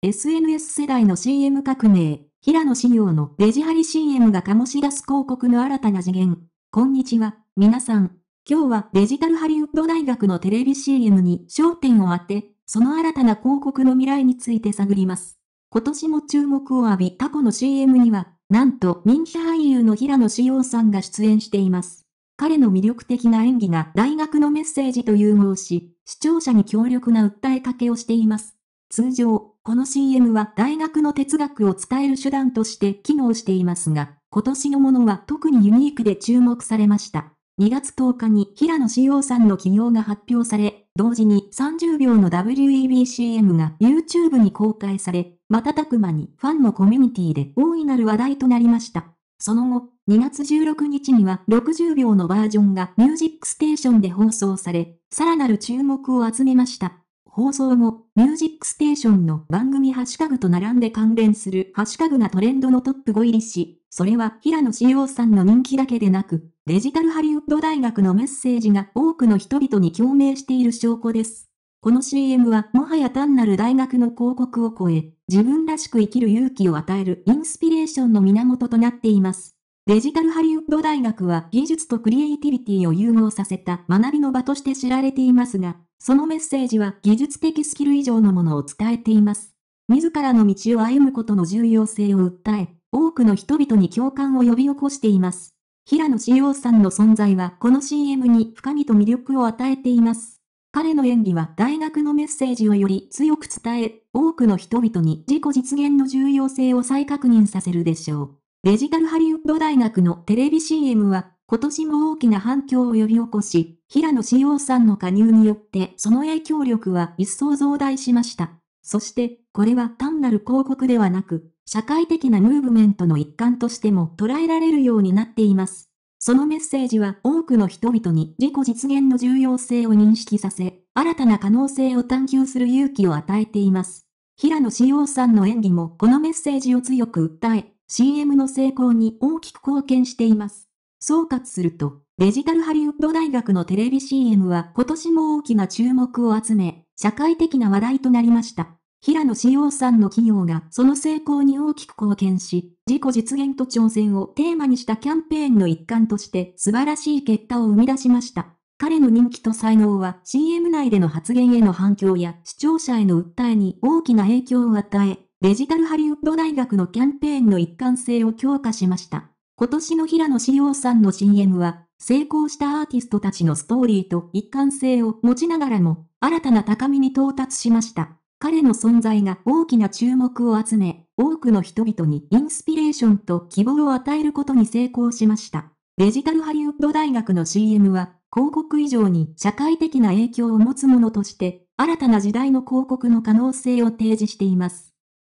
SNS 世代の CM 革命、平野紫耀のデジハリ CM が醸し出す広告の新たな次元。こんにちは、皆さん。今日はデジタルハリウッド大学のテレビ CM に焦点を当て、その新たな広告の未来について探ります。今年も注目を浴び過去の CM には、なんと人気俳優の平野紫耀さんが出演しています。彼の魅力的な演技が大学のメッセージと融合し、視聴者に強力な訴えかけをしています。通常、この CM は大学の哲学を伝える手段として機能していますが、今年のものは特にユニークで注目されました。2月10日に平野志陽さんの起業が発表され、同時に30秒の WEBCM が YouTube に公開され、瞬く間にファンのコミュニティで大いなる話題となりました。その後、2月16日には60秒のバージョンがミュージックステーションで放送され、さらなる注目を集めました。放送後、ミュージックステーションの番組ハッシュタグと並んで関連するハッシュタグがトレンドのトップ5入りし、それは平野志洋さんの人気だけでなく、デジタルハリウッド大学のメッセージが多くの人々に共鳴している証拠です。この CM はもはや単なる大学の広告を超え、自分らしく生きる勇気を与えるインスピレーションの源となっています。デジタルハリウッド大学は技術とクリエイティビティを融合させた学びの場として知られていますが、そのメッセージは技術的スキル以上のものを伝えています。自らの道を歩むことの重要性を訴え、多くの人々に共感を呼び起こしています。平野志陽さんの存在はこの CM に深みと魅力を与えています。彼の演技は大学のメッセージをより強く伝え、多くの人々に自己実現の重要性を再確認させるでしょう。デジタルハリウッド大学のテレビ CM は今年も大きな反響を呼び起こし、平野紫耀さんの加入によってその影響力は一層増大しました。そして、これは単なる広告ではなく、社会的なムーブメントの一環としても捉えられるようになっています。そのメッセージは多くの人々に自己実現の重要性を認識させ、新たな可能性を探求する勇気を与えています。平野紫耀さんの演技もこのメッセージを強く訴え、CM の成功に大きく貢献しています。総括すると、デジタルハリウッド大学のテレビ CM は今年も大きな注目を集め、社会的な話題となりました。平野志陽さんの企業がその成功に大きく貢献し、自己実現と挑戦をテーマにしたキャンペーンの一環として素晴らしい結果を生み出しました。彼の人気と才能は CM 内での発言への反響や視聴者への訴えに大きな影響を与え、デジタルハリウッド大学のキャンペーンの一貫性を強化しました。今年の平野紫耀さんの CM は、成功したアーティストたちのストーリーと一貫性を持ちながらも、新たな高みに到達しました。彼の存在が大きな注目を集め、多くの人々にインスピレーションと希望を与えることに成功しました。デジタルハリウッド大学の CM は、広告以上に社会的な影響を持つものとして、新たな時代の広告の可能性を提示しています。